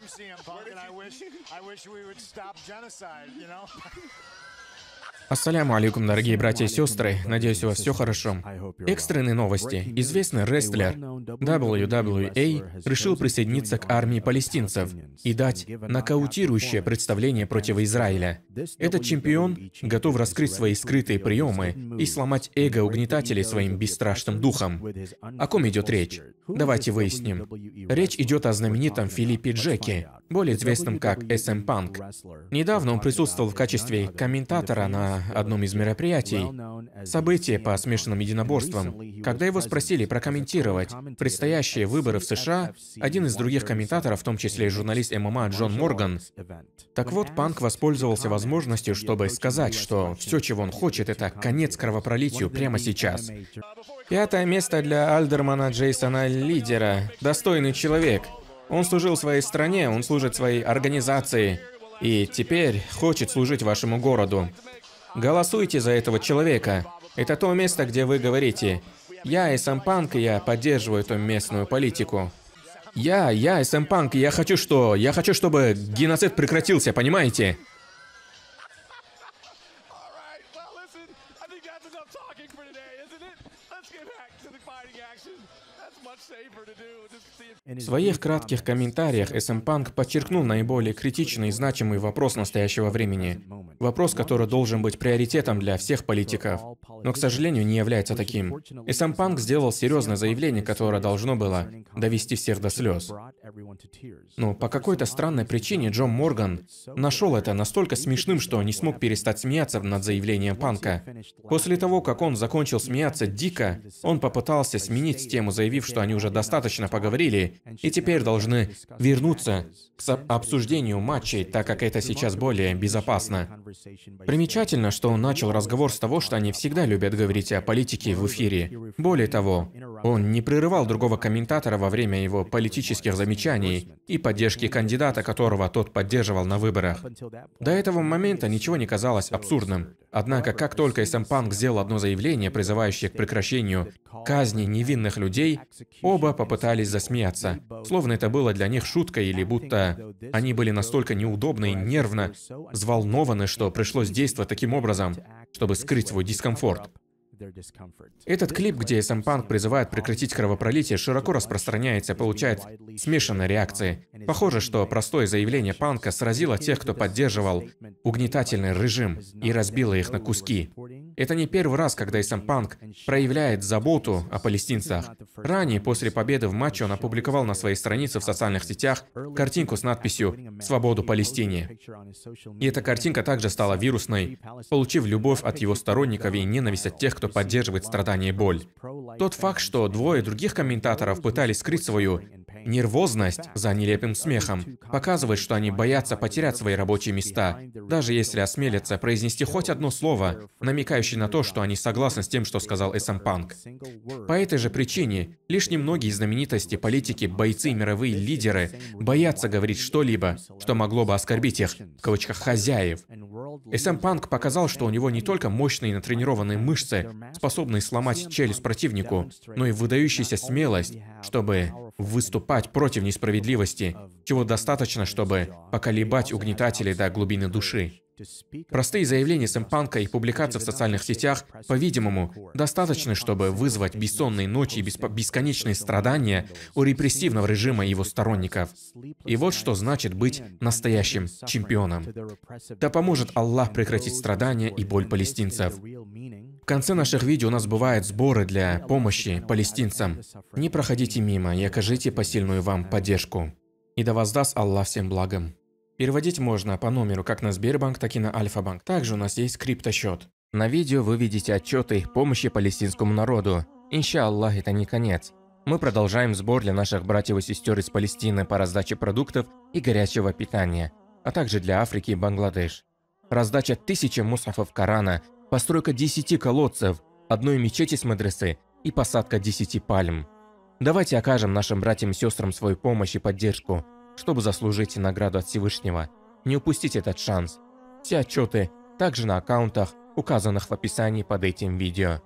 I'm CM Punk, and I wish, I wish we would stop genocide, you know? Ассаляму алейкум, дорогие братья и сестры. Надеюсь, у вас все хорошо. Экстренные новости. Известный рестлер WWE решил присоединиться к армии палестинцев и дать нокаутирующее представление против Израиля. Этот чемпион готов раскрыть свои скрытые приемы и сломать эго угнетателей своим бесстрашным духом. О ком идет речь? Давайте выясним. Речь идет о знаменитом Филиппе Джеки, более известном как SM эм Punk. Недавно он присутствовал в качестве комментатора на одном из мероприятий события по смешанным единоборствам. Когда его спросили прокомментировать предстоящие выборы в США, один из других комментаторов, в том числе и журналист ММА Джон Морган, так вот, Панк воспользовался возможностью возможностью, чтобы сказать, что все, чего он хочет, это конец кровопролитию прямо сейчас. Пятое место для Альдермана Джейсона Лидера. Достойный человек. Он служил своей стране, он служит своей организации. И теперь хочет служить вашему городу. Голосуйте за этого человека. Это то место, где вы говорите, я эм и сам Панк, я поддерживаю эту местную политику. Я, я, СМ эм Панк, я хочу что? Я хочу, чтобы геноцид прекратился, понимаете? talking for today, isn't it? Let's get back to the fighting action. That's much safer to do. В своих кратких комментариях SM Punk подчеркнул наиболее критичный и значимый вопрос настоящего времени. Вопрос, который должен быть приоритетом для всех политиков но, к сожалению, не является таким. И сам Панк сделал серьезное заявление, которое должно было довести всех до слез. Но ну, по какой-то странной причине Джон Морган нашел это настолько смешным, что не смог перестать смеяться над заявлением Панка. После того, как он закончил смеяться дико, он попытался сменить тему, заявив, что они уже достаточно поговорили и теперь должны вернуться к обсуждению матчей, так как это сейчас более безопасно. Примечательно, что он начал разговор с того, что они всегда любят говорить о политике в эфире. Более того, он не прерывал другого комментатора во время его политических замечаний и поддержки кандидата, которого тот поддерживал на выборах. До этого момента ничего не казалось абсурдным. Однако, как только СМ Панк сделал одно заявление, призывающее к прекращению казни невинных людей, оба попытались засмеяться, словно это было для них шуткой или будто они были настолько неудобны и нервно взволнованы, что пришлось действовать таким образом, чтобы скрыть свой дискомфорт. Этот клип, где SM Панк призывает прекратить кровопролитие, широко распространяется, получает смешанные реакции. Похоже, что простое заявление Панка сразило тех, кто поддерживал угнетательный режим и разбило их на куски. Это не первый раз, когда SM Панк проявляет заботу о палестинцах. Ранее, после победы в матче, он опубликовал на своей странице в социальных сетях картинку с надписью «Свободу Палестине». И эта картинка также стала вирусной, получив любовь от его сторонников и ненависть от тех, кто поддерживает страдания и боль. Тот факт, что двое других комментаторов пытались скрыть свою нервозность за нелепым смехом, показывает, что они боятся потерять свои рабочие места, даже если осмелятся произнести хоть одно слово, намекающее на то, что они согласны с тем, что сказал Эссам Панк. По этой же причине лишь немногие знаменитости, политики, бойцы, мировые лидеры боятся говорить что-либо, что могло бы оскорбить их, в кавычках, «хозяев». Эссам Панк показал, что у него не только мощные натренированные мышцы, способные сломать челюсть противнику, но и выдающаяся смелость, чтобы выступать против несправедливости, чего достаточно, чтобы поколебать угнетателей до глубины души. Простые заявления сэмпанка и публикации в социальных сетях, по-видимому, достаточны, чтобы вызвать бессонные ночи и бесконечные страдания у репрессивного режима его сторонников. И вот что значит быть настоящим чемпионом. Да поможет Аллах прекратить страдания и боль палестинцев. В конце наших видео у нас бывают сборы для помощи палестинцам. Не проходите мимо и окажите посильную вам поддержку. И да воздаст Аллах всем благом. Переводить можно по номеру как на Сбербанк, так и на Альфа-банк. Также у нас есть криптосчет. На видео вы видите отчеты помощи палестинскому народу. Аллах, это не конец. Мы продолжаем сбор для наших братьев и сестер из Палестины по раздаче продуктов и горячего питания, а также для Африки и Бангладеш. Раздача тысячи мусафов Корана постройка 10 колодцев, одной мечети с мадресы и посадка 10 пальм. Давайте окажем нашим братьям и сестрам свою помощь и поддержку, чтобы заслужить награду от Всевышнего. Не упустите этот шанс. Все отчеты также на аккаунтах, указанных в описании под этим видео.